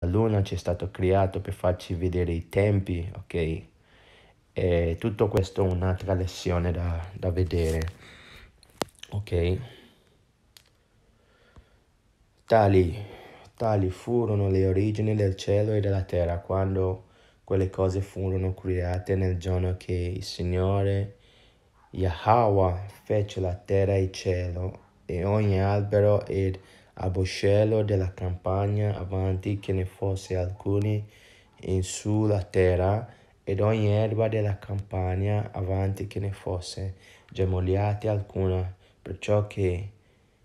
La Luna ci è stato creato per farci vedere i tempi, ok? E tutto questo è un'altra lezione da, da vedere, ok? Tali, tali furono le origini del cielo e della terra quando quelle cose furono create nel giorno che il Signore Yahweh fece la terra e il cielo e ogni albero ed a boscello della campagna avanti che ne fosse alcuni in su la terra ed ogni erba della campagna avanti che ne fosse germogliata alcuna perciò che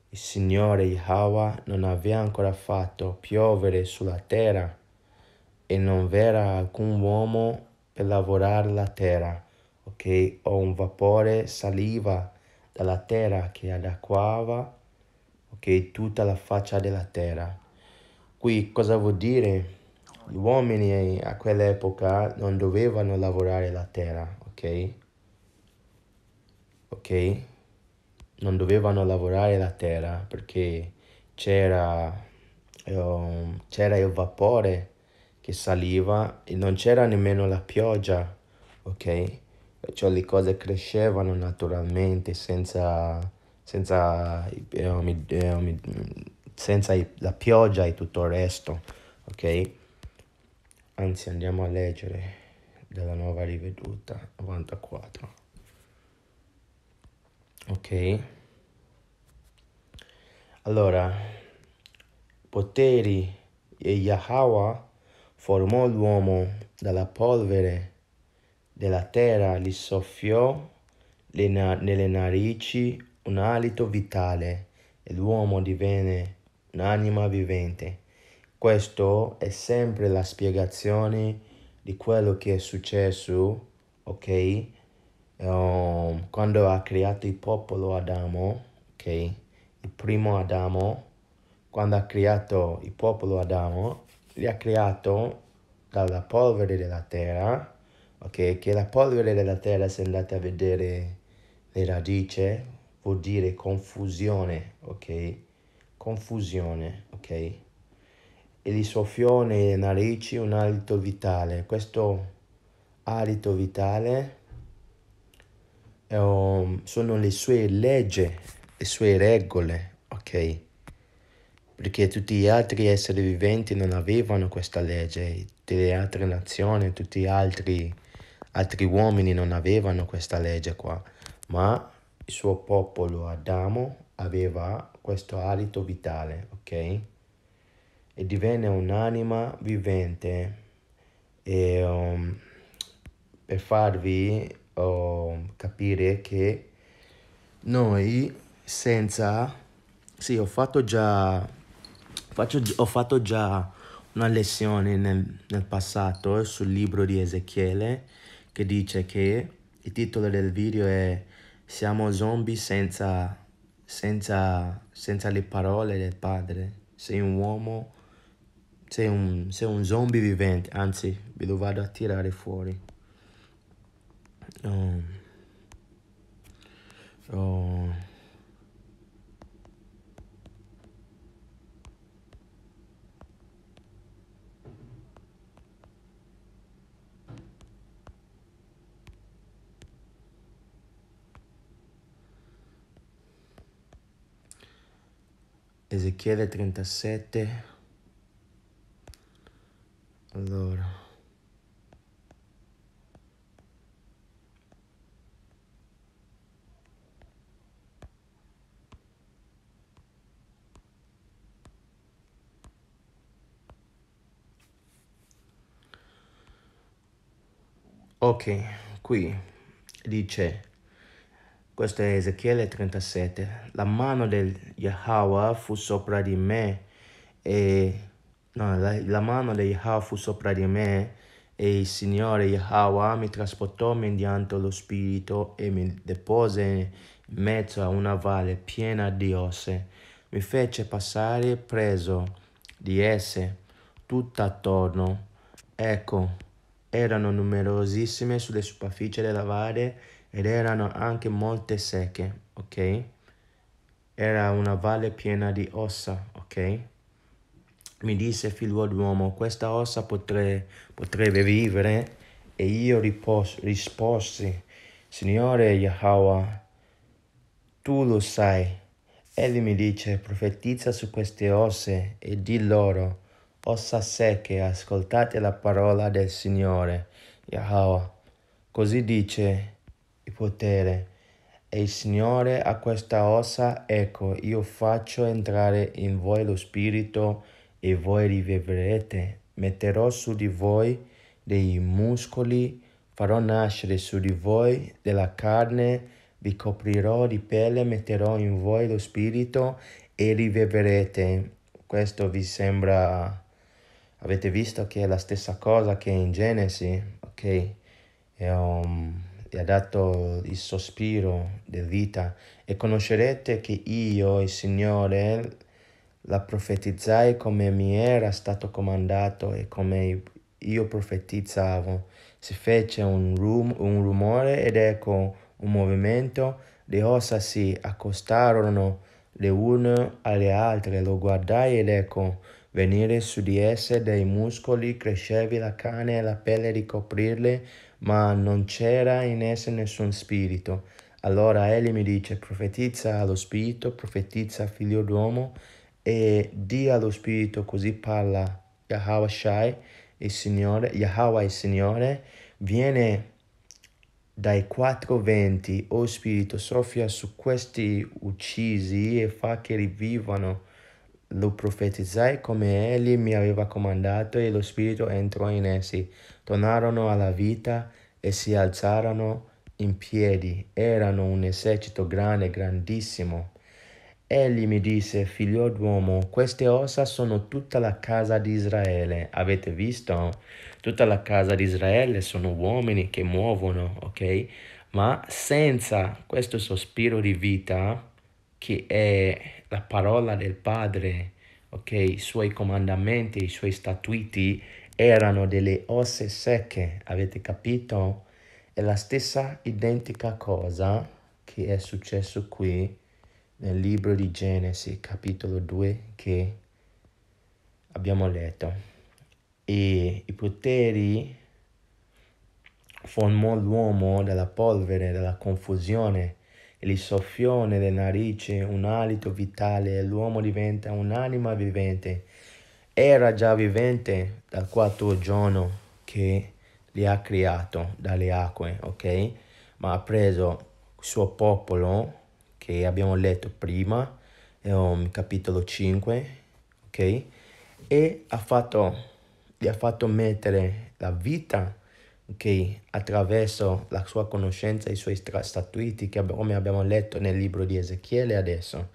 il Signore Yahweh non aveva ancora fatto piovere sulla terra e non verrà alcun uomo per lavorare la terra, ok? O un vapore saliva dalla terra che adacquava che è tutta la faccia della terra. Qui cosa vuol dire? Gli uomini a quell'epoca non dovevano lavorare la terra, ok? Ok? Non dovevano lavorare la terra perché c'era, um, c'era il vapore che saliva e non c'era nemmeno la pioggia, ok? Perciò le cose crescevano naturalmente senza senza, eh, eh, senza la pioggia e tutto il resto, ok? Anzi andiamo a leggere della nuova riveduta 94. Ok? Allora, poteri e Yahweh formò l'uomo dalla polvere della terra, gli soffiò le na- nelle narici un alito vitale e l'uomo divenne un'anima vivente. Questo è sempre la spiegazione di quello che è successo, ok? Um, quando ha creato il popolo Adamo, ok? Il primo Adamo, quando ha creato il popolo Adamo, li ha creato dalla polvere della terra, ok? Che la polvere della terra, se andate a vedere le radici, vuol dire confusione, ok? Confusione, ok? E il soffione nelle narici un alito vitale. Questo alito vitale um, sono le sue leggi, le sue regole, ok? Perché tutti gli altri esseri viventi non avevano questa legge, tutte le altre nazioni, tutti gli altri, altri uomini non avevano questa legge qua, ma il suo popolo Adamo aveva questo alito vitale, ok? E divenne un'anima vivente. E, um, per farvi um, capire che noi senza... Sì, ho fatto già, faccio, ho fatto già una lezione nel, nel passato sul libro di Ezechiele che dice che il titolo del video è siamo zombie senza, senza, senza le parole del padre. Sei un uomo, sei un, sei un zombie vivente, anzi ve lo vado a tirare fuori. Oh. Oh. Ezechiele 37. Allora. Ok, qui dice questo è Ezechiele 37. La mano del Yahweh fu sopra di me e... No, la, la mano del Yahweh fu sopra di me e il Signore Yahweh mi trasportò mediante lo Spirito e mi depose in mezzo a una valle piena di osse. Mi fece passare preso di esse attorno. Ecco, erano numerosissime sulle superfici della valle ed erano anche molte secche, ok? Era una valle piena di ossa, ok? Mi disse, figlio d'uomo, questa ossa potre, potrebbe vivere? E io ripos- risposi, Signore Yahweh, tu lo sai. Egli mi dice, profetizza su queste osse e di loro, ossa secche, ascoltate la parola del Signore, Yahweh. Così dice il potere. E il Signore a questa ossa, ecco, io faccio entrare in voi lo spirito e voi rivivrete. Metterò su di voi dei muscoli, farò nascere su di voi della carne, vi coprirò di pelle, metterò in voi lo spirito e rivivrete. Questo vi sembra... Avete visto che è la stessa cosa che in Genesi, ok? E, um, e ha dato il sospiro della vita e conoscerete che io, il Signore, la profetizzai come mi era stato comandato e come io profetizzavo. Si fece un, rum un rumore ed ecco un movimento, le ossa si accostarono le une alle altre, lo guardai ed ecco venire su di esse dei muscoli, crescevi la carne e la pelle ricoprirle, ma non c'era in essa nessun spirito. Allora egli mi dice, profetizza allo spirito, profetizza figlio d'uomo, e di allo spirito, così parla Yahweh Shai, il Signore, Yahweh il Signore, viene dai quattro venti, o spirito, soffia su questi uccisi e fa che rivivano lo profetizzai come egli mi aveva comandato e lo Spirito entrò in essi. Tornarono alla vita e si alzarono in piedi. Erano un esercito grande, grandissimo. Egli mi disse, figlio d'uomo, queste ossa sono tutta la casa di Israele. Avete visto? Tutta la casa di Israele sono uomini che muovono, ok? Ma senza questo sospiro di vita, che è la parola del Padre, ok? I suoi comandamenti, i suoi statuiti erano delle ossa secche, avete capito? È la stessa identica cosa che è successo qui nel libro di Genesi, capitolo 2, che abbiamo letto. E i poteri formò l'uomo dalla polvere, dalla confusione, e il soffione delle narici, un alito vitale e l'uomo diventa un'anima vivente. Era già vivente dal quarto giorno che li ha creato dalle acque, ok? Ma ha preso il suo popolo che abbiamo letto prima, um, capitolo 5, ok? E ha fatto, gli ha fatto mettere la vita che attraverso la sua conoscenza e i suoi statuiti, che come abbiamo letto nel libro di Ezechiele adesso,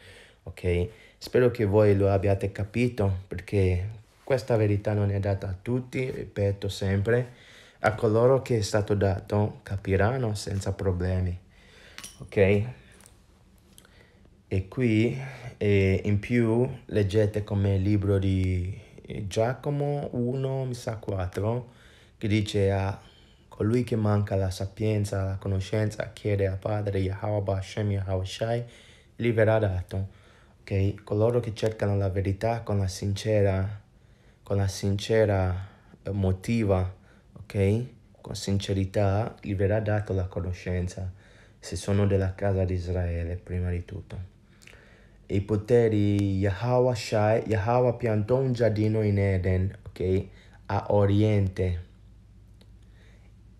ok? Spero che voi lo abbiate capito perché questa verità non è data a tutti, ripeto sempre, a coloro che è stato dato capiranno senza problemi, ok? E qui, e in più, leggete come il libro di Giacomo 1, mi sa 4, che dice a... Ah, Colui che manca la sapienza, la conoscenza, chiede al Padre Yahweh Hashem Yahweh gli verrà dato. Ok? Coloro che cercano la verità con la sincera, con la sincera eh, motiva, ok? con sincerità, gli verrà dato la conoscenza, se sono della casa di Israele, prima di tutto. I poteri, Yahweh Shai, Yahweh piantò un giardino in Eden, ok? a oriente, ok?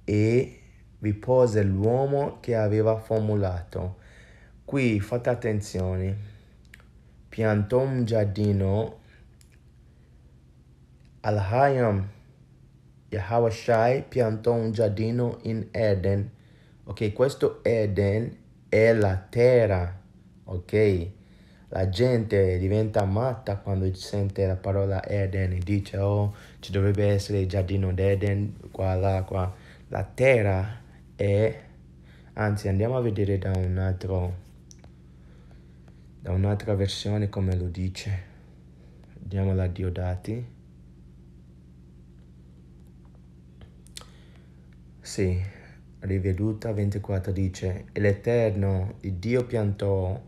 e vi pose l'uomo che aveva formulato. Qui fate attenzione, piantò un giardino al-Hayam Shai piantò un giardino in Eden. Ok, questo Eden è la terra, ok? La gente diventa matta quando sente la parola Eden e dice oh ci dovrebbe essere il giardino d'Eden qua là qua la Terra è... Anzi, andiamo a vedere da un altro da un'altra versione come lo dice. Andiamo alla Diodati. Sì, riveduta 24 dice, e l'Eterno, il Dio piantò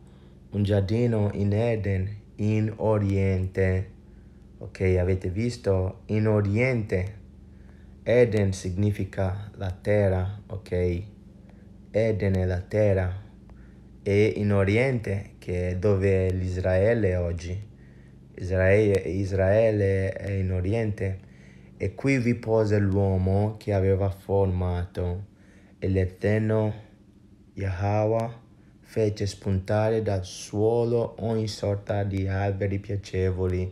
un giardino in Eden, in Oriente. Ok, avete visto? In Oriente. Eden significa la terra, ok? Eden è la terra. E in Oriente, che è dove l'Israele oggi. Israele, Israele è in Oriente. E qui vi pose l'uomo che aveva formato. E l'Eterno Yahweh fece spuntare dal suolo ogni sorta di alberi piacevoli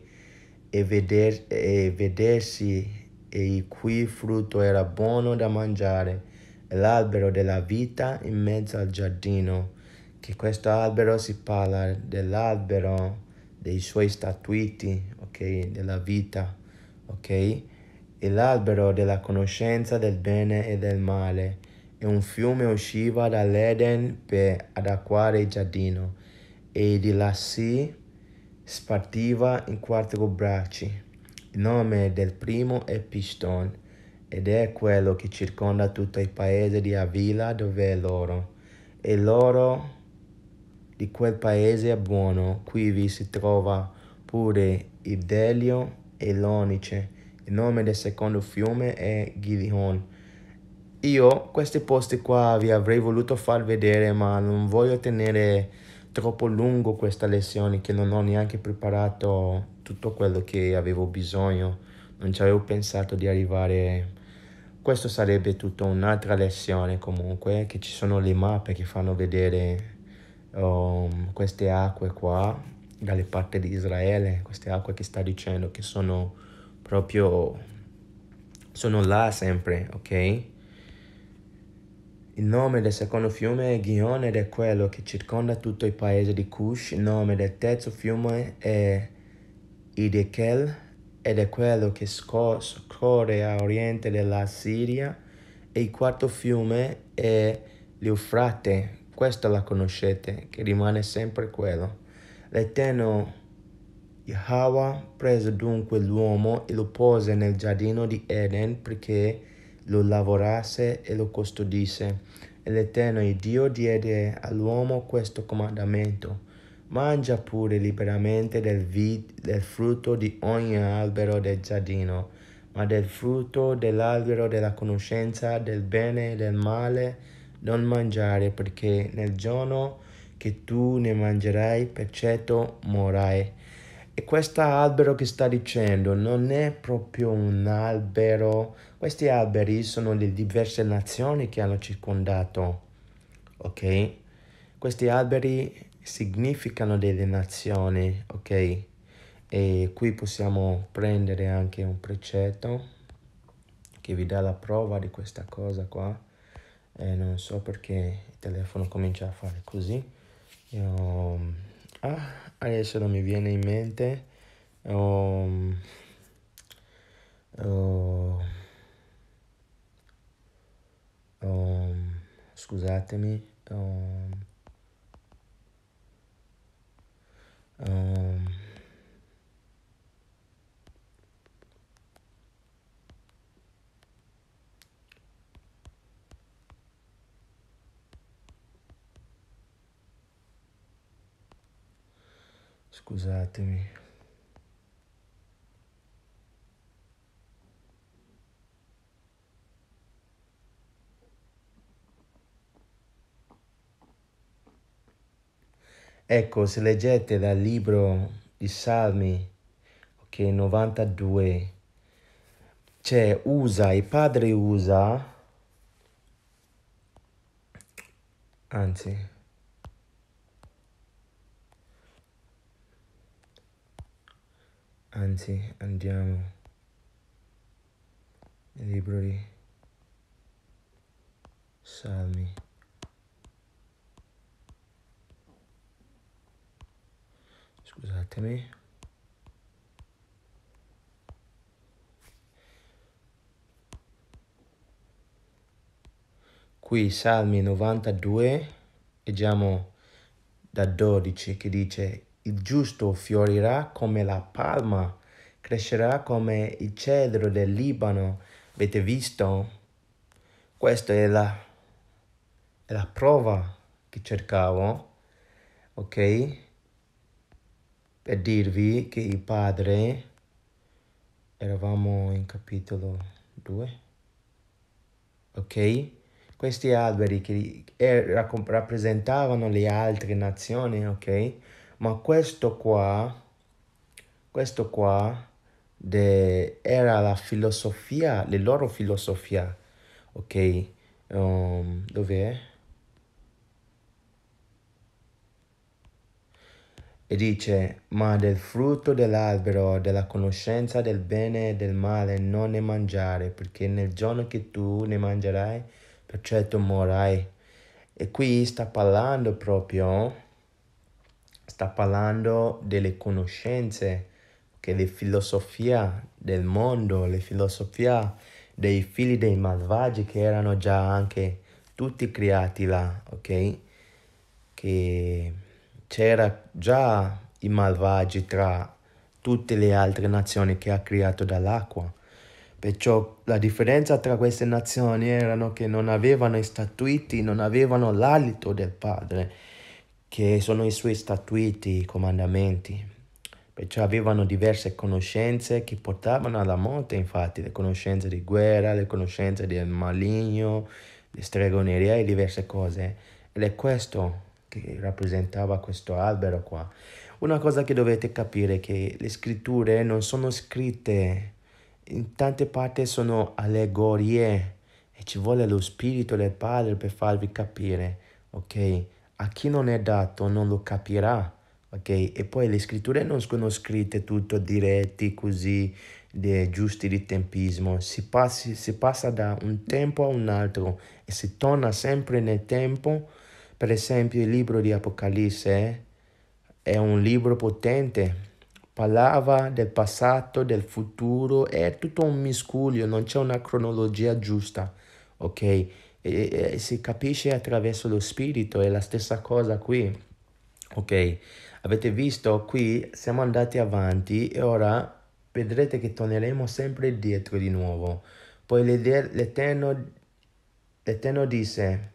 e, veder, e vedersi e il cui frutto era buono da mangiare, l'albero della vita in mezzo al giardino, che questo albero si parla dell'albero dei suoi statuiti, ok, della vita, ok, e l'albero della conoscenza del bene e del male, e un fiume usciva dall'Eden per adacquare il giardino, e di lassì spartiva in quattro bracci nome del primo è Piston ed è quello che circonda tutto il paese di Avila dove è l'oro. E l'oro di quel paese è buono, qui vi si trova pure il Delio e l'Onice. Il nome del secondo fiume è Gilihon. Io questi posti qua vi avrei voluto far vedere ma non voglio tenere troppo lungo questa lezione che non ho neanche preparato tutto quello che avevo bisogno, non ci avevo pensato di arrivare. Questo sarebbe tutta un'altra lezione comunque, che ci sono le mappe che fanno vedere um, queste acque qua, dalle parti di Israele, queste acque che sta dicendo che sono proprio, sono là sempre, ok? Il nome del secondo fiume è Gion ed è quello che circonda tutto il paese di Cush. Il nome del terzo fiume è Idekel ed è quello che scorre a oriente della Siria. E il quarto fiume è l'Eufrate, questa la conoscete, che rimane sempre quello. L'Eterno Yahweh prese dunque l'uomo e lo pose nel giardino di Eden perché lo lavorasse e lo custodisse. E l'Eterno il Dio diede all'uomo questo comandamento. Mangia pure liberamente del, vid- del frutto di ogni albero del giardino, ma del frutto dell'albero della conoscenza del bene e del male non mangiare, perché nel giorno che tu ne mangerai, per certo morrai. E questo albero che sta dicendo non è proprio un albero questi alberi sono le diverse nazioni che hanno circondato, ok? Questi alberi significano delle nazioni, ok? E qui possiamo prendere anche un precetto che vi dà la prova di questa cosa qua. Eh, non so perché il telefono comincia a fare così. Io... Ah, adesso non mi viene in mente. Ehm, oh... Oh... scusatemi. Um, um, scusatemi. Ecco, se leggete dal libro di Salmi, ok, 92, c'è Usa, il padre Usa, anzi, anzi, andiamo, il libro di Salmi. scusatemi qui Salmi 92 leggiamo da 12 che dice il giusto fiorirà come la palma crescerà come il cedro del Libano avete visto questa è la, è la prova che cercavo ok per dirvi che il padre, eravamo in capitolo 2, ok? Questi alberi che rappresentavano le altre nazioni, ok? Ma questo qua, questo qua de, era la filosofia, la loro filosofia, ok? Um, ehm, è e dice, ma del frutto dell'albero della conoscenza del bene e del male non ne mangiare, perché nel giorno che tu ne mangerai, per certo morrai. E qui sta parlando proprio, sta parlando delle conoscenze, che le filosofia del mondo, le filosofia dei figli dei malvagi che erano già anche tutti creati là, ok? Che c'era già i malvagi tra tutte le altre nazioni che ha creato dall'acqua. Perciò la differenza tra queste nazioni erano che non avevano i statuiti, non avevano l'alito del Padre, che sono i suoi statuiti, i comandamenti. Perciò avevano diverse conoscenze che portavano alla morte, infatti, le conoscenze di guerra, le conoscenze del maligno, di stregoneria e diverse cose. Ed è questo che rappresentava questo albero qua. Una cosa che dovete capire è che le scritture non sono scritte, in tante parti sono allegorie e ci vuole lo spirito del Padre per farvi capire, ok? A chi non è dato non lo capirà, ok? E poi le scritture non sono scritte tutto diretti così, de, giusti di tempismo, si, passi, si passa da un tempo a un altro e si torna sempre nel tempo per esempio il libro di Apocalisse è un libro potente, parlava del passato, del futuro, è tutto un miscuglio, non c'è una cronologia giusta, ok? E, e, si capisce attraverso lo spirito, è la stessa cosa qui, ok? Avete visto qui siamo andati avanti e ora vedrete che torneremo sempre dietro di nuovo. Poi l'Eterno, l'Eterno disse,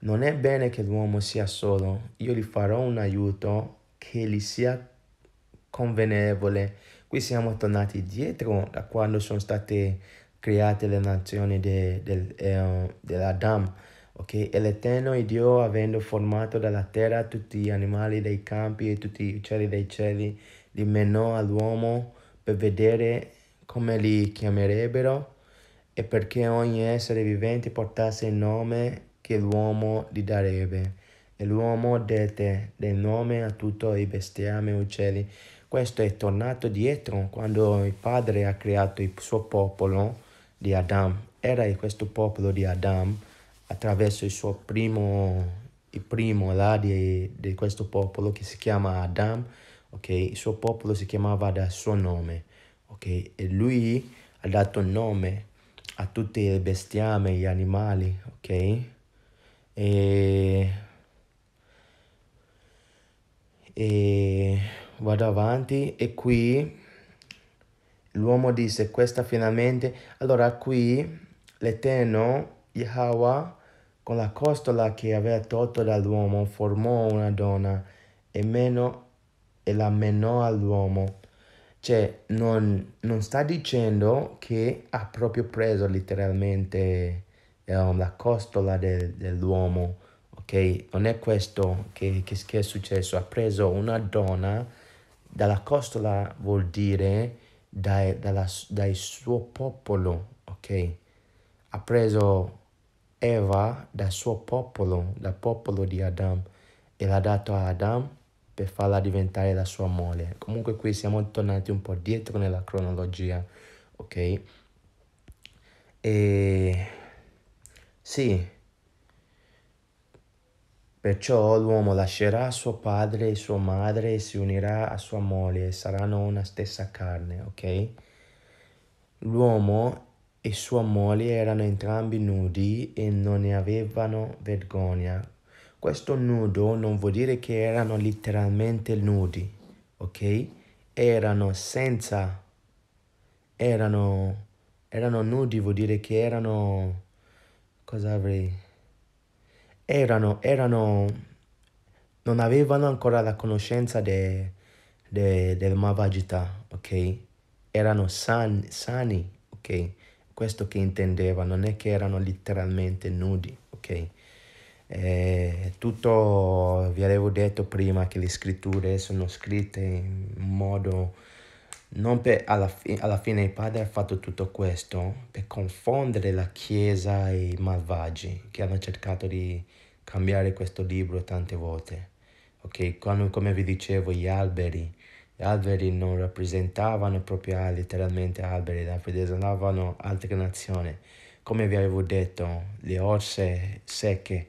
non è bene che l'uomo sia solo, io gli farò un aiuto che gli sia convenevole. Qui siamo tornati dietro da quando sono state create le nazioni de, de, eh, dell'Adam. Ok, E l'Eterno Dio, avendo formato dalla terra tutti gli animali dei campi e tutti gli uccelli dei cieli, li menò all'uomo per vedere come li chiamerebbero e perché ogni essere vivente portasse il nome che l'uomo gli darebbe. E l'uomo dette del nome a tutto i bestiame e uccelli. Questo è tornato dietro quando il padre ha creato il suo popolo di Adam. Era questo popolo di Adam attraverso il suo primo, il primo là di, di questo popolo che si chiama Adam. Okay? Il suo popolo si chiamava dal suo nome. Okay? E lui ha dato nome a tutti i bestiame, gli animali. Okay? e, e vado avanti e qui l'uomo disse questa finalmente allora qui l'Eterno Yahweh con la costola che aveva tolto dall'uomo formò una donna e, meno, e la menò all'uomo. Cioè non, non sta dicendo che ha proprio preso letteralmente um, la costola de, dell'uomo, ok? Non è questo che, che, che, è successo, ha preso una donna, dalla costola vuol dire dai, dalla, dai suo popolo, ok? Ha preso Eva dal suo popolo, dal popolo di Adam, e l'ha dato a Adam per farla diventare la sua moglie. Comunque qui siamo tornati un po' dietro nella cronologia, ok? E sì. Perciò l'uomo lascerà suo padre e sua madre e si unirà a sua moglie e saranno una stessa carne, ok? L'uomo e sua moglie erano entrambi nudi e non ne avevano vergogna. Questo nudo non vuol dire che erano letteralmente nudi, ok? Erano senza... erano... erano nudi vuol dire che erano cosa avrei? Erano, erano, non avevano ancora la conoscenza de, de, del malvagità, ok? Erano san, sani, ok? Questo che intendeva, non è che erano letteralmente nudi, ok? E eh, tutto vi avevo detto prima che le scritture sono scritte in modo non per, alla, fi- alla fine il padre ha fatto tutto questo per confondere la Chiesa e i malvagi che hanno cercato di cambiare questo libro tante volte. Ok, Quando, come vi dicevo, gli alberi, gli alberi non rappresentavano proprio letteralmente alberi, rappresentavano altre nazioni. Come vi avevo detto, le orse secche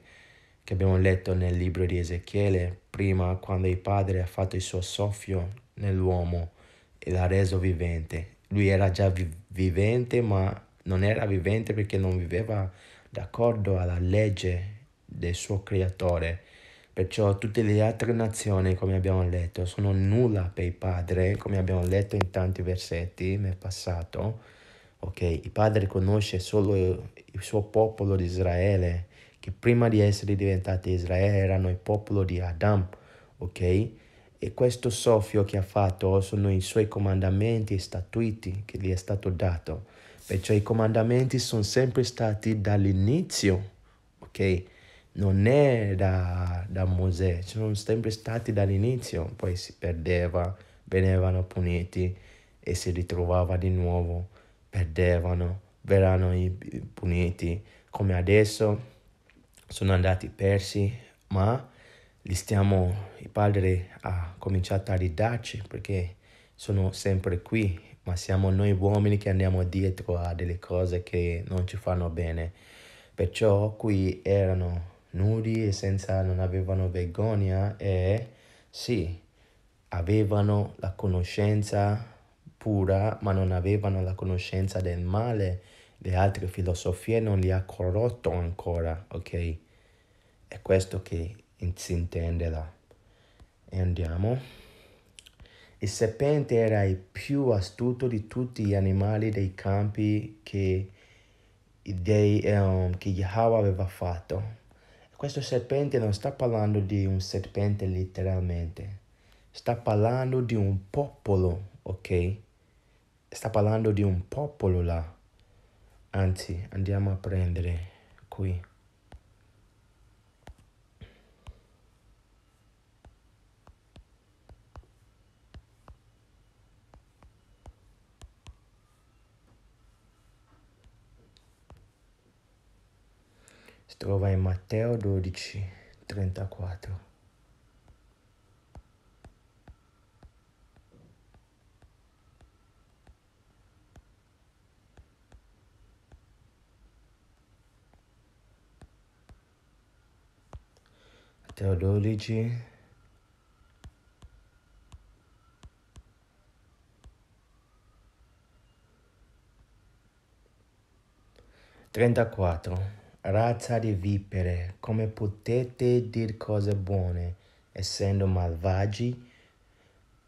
che abbiamo letto nel libro di Ezechiele, prima quando il padre ha fatto il suo soffio nell'uomo, e l'ha reso vivente. Lui era già vivente, ma non era vivente perché non viveva d'accordo alla legge del suo creatore. Perciò tutte le altre nazioni, come abbiamo letto, sono nulla per il Padre, come abbiamo letto in tanti versetti nel passato. Ok, il Padre conosce solo il suo popolo di Israele, che prima di essere diventati Israele erano il popolo di Adam. Ok? E questo soffio che ha fatto sono i suoi comandamenti e statuiti che gli è stato dato. Perciò i comandamenti sono sempre stati dall'inizio, ok? Non è da, da Mosè, sono sempre stati dall'inizio. Poi si perdeva, venivano puniti e si ritrovava di nuovo, perdevano, verranno puniti. Come adesso sono andati persi, ma li stiamo, il Padre ha cominciato a ridarci perché sono sempre qui, ma siamo noi uomini che andiamo dietro a delle cose che non ci fanno bene. Perciò qui erano nudi e senza, non avevano vergogna e sì, avevano la conoscenza pura, ma non avevano la conoscenza del male. Le altre filosofie non li ha corrotto ancora, ok? È questo che si intende là. E andiamo. Il serpente era il più astuto di tutti gli animali dei campi che, dei, um, che Yahweh aveva fatto. Questo serpente non sta parlando di un serpente letteralmente, sta parlando di un popolo, ok? Sta parlando di un popolo là. Anzi, andiamo a prendere qui. trova in Matteo 12, 34. Matteo 12, trentaquattro razza di vipere, come potete dire cose buone, essendo malvagi?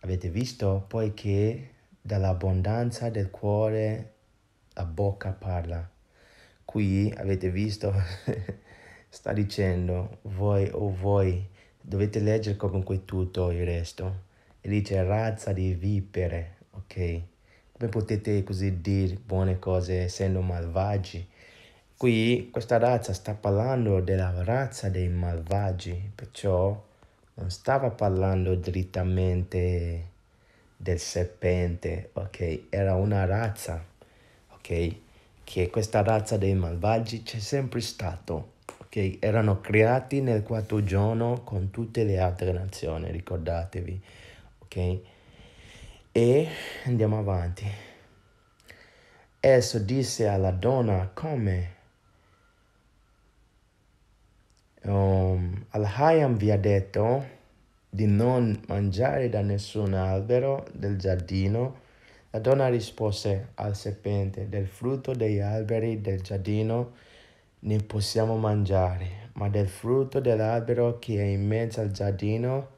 Avete visto? Poiché dall'abbondanza del cuore la bocca parla. Qui avete visto, sta dicendo, voi o oh voi, dovete leggere comunque tutto il resto. E dice razza di vipere, ok? Come potete così dire buone cose essendo malvagi? Qui questa razza sta parlando della razza dei malvagi, perciò non stava parlando direttamente del serpente, ok? Era una razza, ok? Che questa razza dei malvagi c'è sempre stato, ok? Erano creati nel quarto giorno con tutte le altre nazioni, ricordatevi, ok? E andiamo avanti. Esso disse alla donna come Um, ehm, Al-Hayam vi ha detto di non mangiare da nessun albero del giardino. La donna rispose al serpente, del frutto degli alberi del giardino ne possiamo mangiare, ma del frutto dell'albero che è in mezzo al giardino,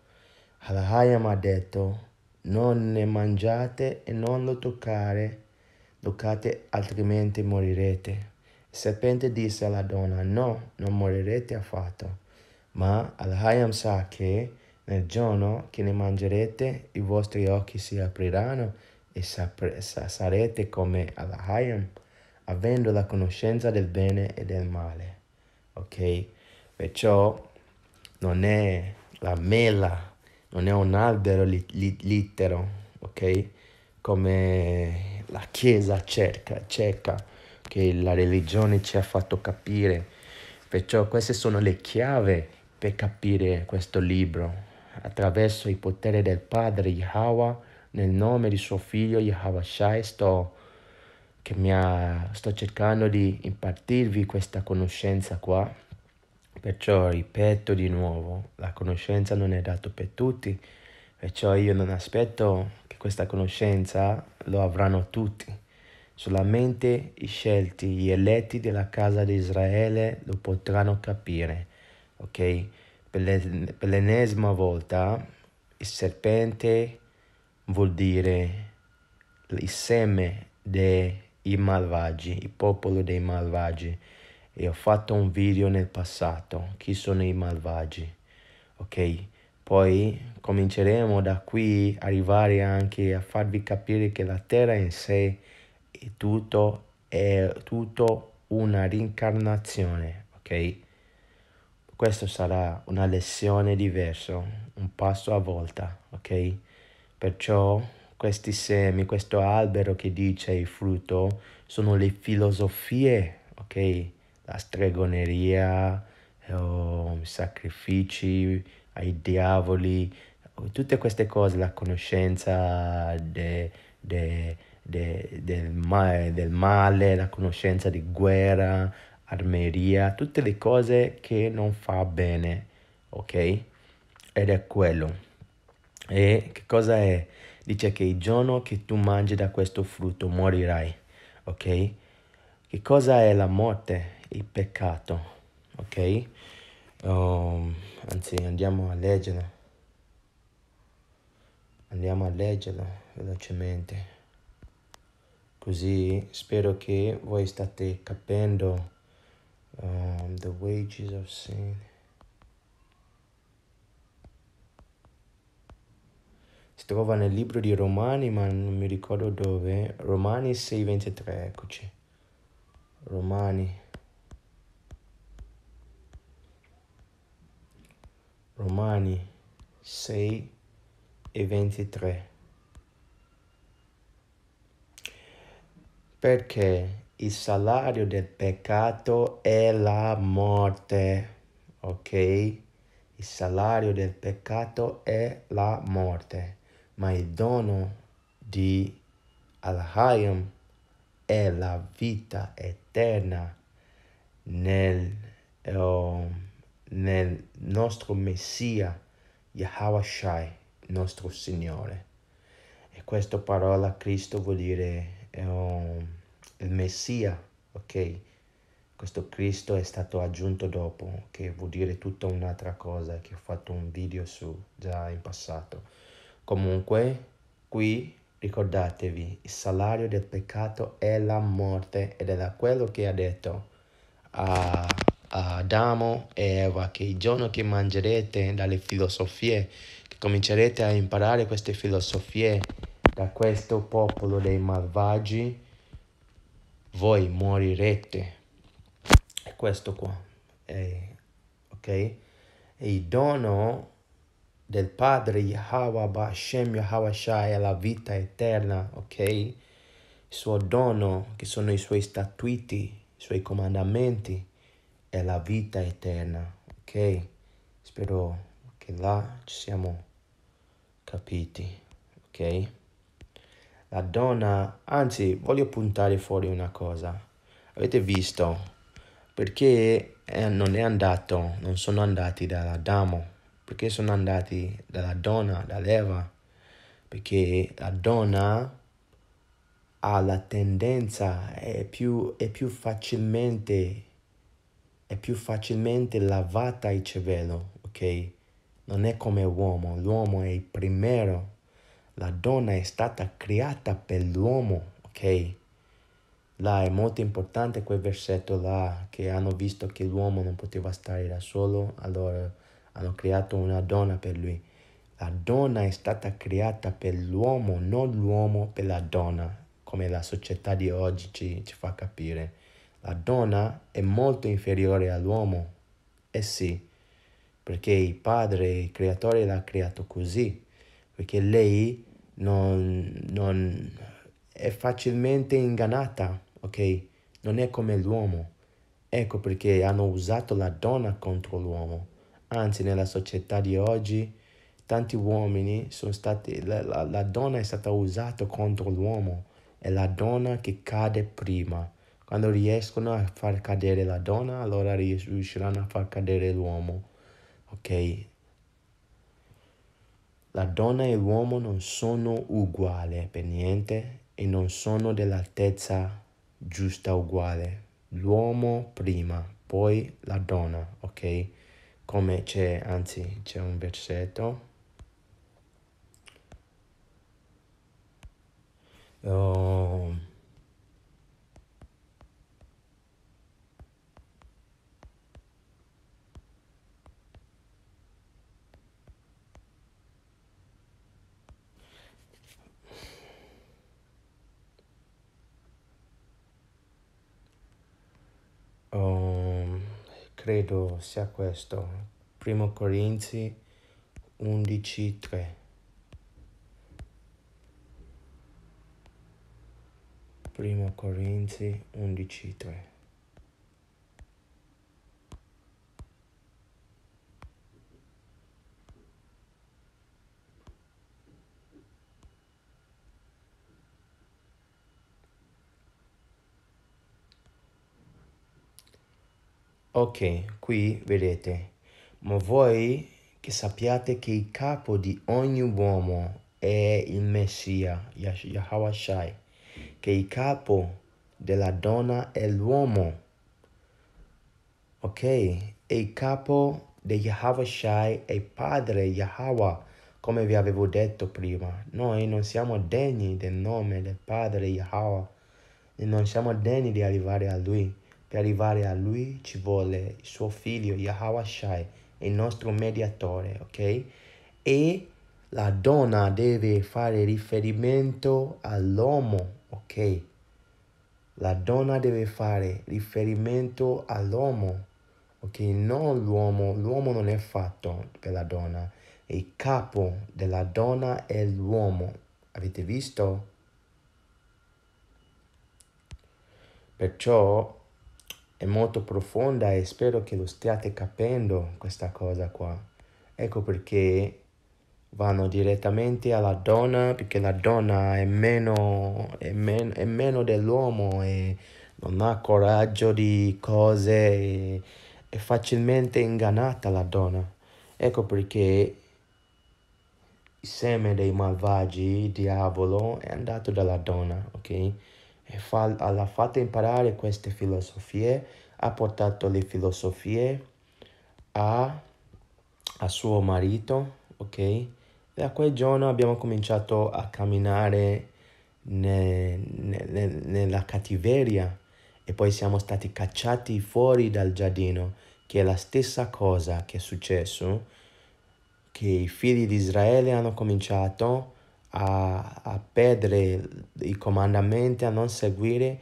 Al-Hayam ha detto, non ne mangiate e non lo toccare, toccate altrimenti morirete. Il serpente disse alla donna, no, non morirete affatto. Ma Al-Hayam sa che nel giorno che ne mangerete i vostri occhi si apriranno e sarete come Al-Hayam, avendo la conoscenza del bene e del male. Ok? Perciò non è la mela, non è un albero littero, ok? Come la Chiesa cerca, cerca che la religione ci ha fatto capire. Perciò queste sono le chiavi per capire questo libro. Attraverso il potere del Padre Yahweh, nel nome di suo figlio Yahweh Shai, sto, ha, sto cercando di impartirvi questa conoscenza qua. Perciò ripeto di nuovo, la conoscenza non è data per tutti, perciò io non aspetto che questa conoscenza lo avranno tutti Solamente i scelti, gli eletti della casa di Israele lo potranno capire. Ok? Per l'ennesima volta il serpente vuol dire il seme dei malvagi, il popolo dei malvagi. E ho fatto un video nel passato, chi sono i malvagi. Ok? Poi cominceremo da qui arrivare anche a farvi capire che la terra in sé è è tutto, è tutto una rincarnazione, ok? Questo sarà una lezione diversa, un passo a volta, ok? Perciò questi semi, questo albero che dice il frutto, sono le filosofie, ok? La stregoneria, oh, sacrifici ai diavoli, tutte queste cose, la conoscenza de, de, de, del, male, del male, la conoscenza di guerra, armeria, tutte le cose che non fa bene, ok? Ed è quello. E che cosa è? Dice che il giorno che tu mangi da questo frutto morirai, ok? Che cosa è la morte? Il peccato, ok? Um, anzi, andiamo a leggerlo. Andiamo a leggerlo velocemente. Così spero che voi state capendo um, the wages of sin. Si trova nel libro di Romani, ma non mi ricordo dove. Romani 6:23, eccoci. Romani. Romani 6 e 23. perché il salario del peccato è la morte, ok? Il salario del peccato è la morte, ma il dono di Al-Hayam è la vita eterna nel, oh, nel nostro Messia, Yahweh Shai, nostro Signore. E questa parola Cristo vuol dire il Messia, ok? Questo Cristo è stato aggiunto dopo, che vuol dire tutta un'altra cosa che ho fatto un video su già in passato. Comunque, qui ricordatevi, il salario del peccato è la morte ed è da quello che ha detto a Adamo e Eva che il giorno che mangerete dalle filosofie, che comincerete a imparare queste filosofie, da questo popolo dei malvagi voi morirete. È questo qua. È, ok? E il dono del Padre Yahweh Bashem Yahweh Shai è la vita eterna, ok? Il suo dono, che sono i suoi statuti, i suoi comandamenti, è la vita eterna, ok? Spero che là ci siamo capiti, ok? la donna, anzi voglio puntare fuori una cosa, avete visto, perché non è andato, non sono andati dall'Adamo, perché sono andati dalla donna, dall'Eva, perché la donna ha la tendenza, è più, è più facilmente, è più facilmente lavata il cervello, ok? Non è come l'uomo, l'uomo è il primero la donna è stata creata per l'uomo, ok? Là è molto importante quel versetto là, che hanno visto che l'uomo non poteva stare da solo, allora hanno creato una donna per lui. La donna è stata creata per l'uomo, non l'uomo per la donna, come la società di oggi ci, ci fa capire. La donna è molto inferiore all'uomo, eh sì, perché il padre, il creatore l'ha creato così, perché lei non, non è facilmente ingannata, ok? Non è come l'uomo. Ecco perché hanno usato la donna contro l'uomo. Anzi, nella società di oggi, tanti uomini sono stati, la, la, la donna è stata usata contro l'uomo. È la donna che cade prima. Quando riescono a far cadere la donna, allora riusciranno a far cadere l'uomo. Ok? La donna e l'uomo non sono uguali per niente e non sono dell'altezza giusta uguale. L'uomo prima, poi la donna, ok? Come c'è, anzi, c'è un versetto. Oh. credo sia questo. Primo Corinzi 11.3 Primo Corinzi 11.3 Ok, qui vedete, ma voi che sappiate che il capo di ogni uomo è il Messia, Yahweh Shai, che il capo della donna è l'uomo, ok? E il capo di Yahweh Shai è padre Yahweh, come vi avevo detto prima. Noi non siamo degni del nome del padre Yahweh e non siamo degni di arrivare a lui. Per arrivare a lui ci vuole il suo figlio Yahweh Shai, il nostro mediatore, ok? E la donna deve fare riferimento all'uomo, ok? La donna deve fare riferimento all'uomo, ok? Non l'uomo, l'uomo non è fatto per la donna. Il capo della donna è l'uomo. Avete visto? Perciò è molto profonda e spero che lo stiate capendo questa cosa qua. Ecco perché vanno direttamente alla donna, perché la donna è meno, è men- è meno dell'uomo e non ha coraggio di cose, e è facilmente ingannata la donna. Ecco perché il seme dei malvagi, il diavolo, è andato dalla donna, ok? e fa, alla fatta imparare queste filosofie ha portato le filosofie a, a suo marito, ok? Da quel giorno abbiamo cominciato a camminare ne, ne, nella cattiveria e poi siamo stati cacciati fuori dal giardino, che è la stessa cosa che è successo, che i figli di Israele hanno cominciato a a, a perdere i comandamenti, a non seguire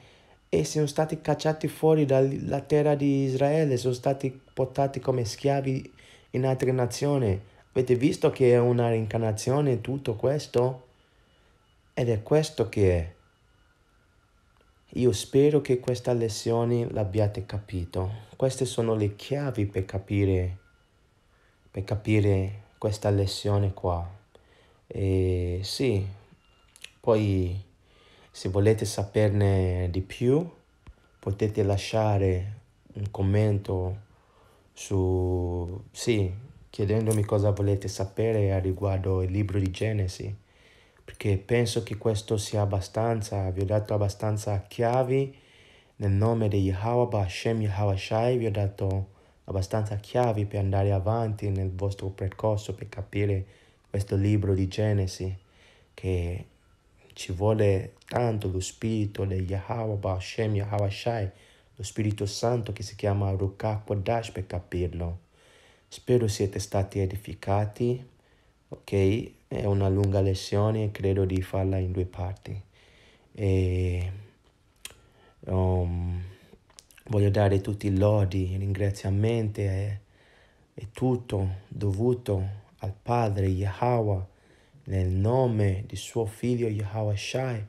e sono stati cacciati fuori dalla terra di Israele, sono stati portati come schiavi in altre nazioni. Avete visto che è una reincarnazione tutto questo? Ed è questo che è. Io spero che questa lezione l'abbiate capito. Queste sono le chiavi per capire, per capire questa lezione qua. E sì, poi se volete saperne di più potete lasciare un commento su... sì, chiedendomi cosa volete sapere a riguardo il libro di Genesi, perché penso che questo sia abbastanza, vi ho dato abbastanza chiavi nel nome di Yahweh Bashem Yahweh vi ho dato abbastanza chiavi per andare avanti nel vostro percorso, per capire questo libro di Genesi che ci vuole tanto lo spirito di Yahweh, Hashem, Yahweh Shai, lo Spirito Santo che si chiama Ruka Kodash per capirlo. Spero siete stati edificati, ok? È una lunga lezione, e credo di farla in due parti. E, um, voglio dare tutti i lodi, i ringraziamenti e, eh, e tutto dovuto al Padre Yahweh nel nome di suo figlio Yahweh Shai.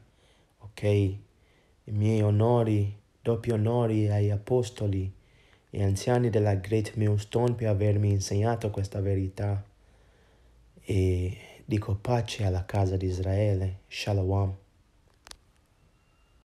Ok, i miei onori, doppi onori agli apostoli e anziani della Great Millstone per avermi insegnato questa verità. E dico pace alla casa di Israele. Shalom.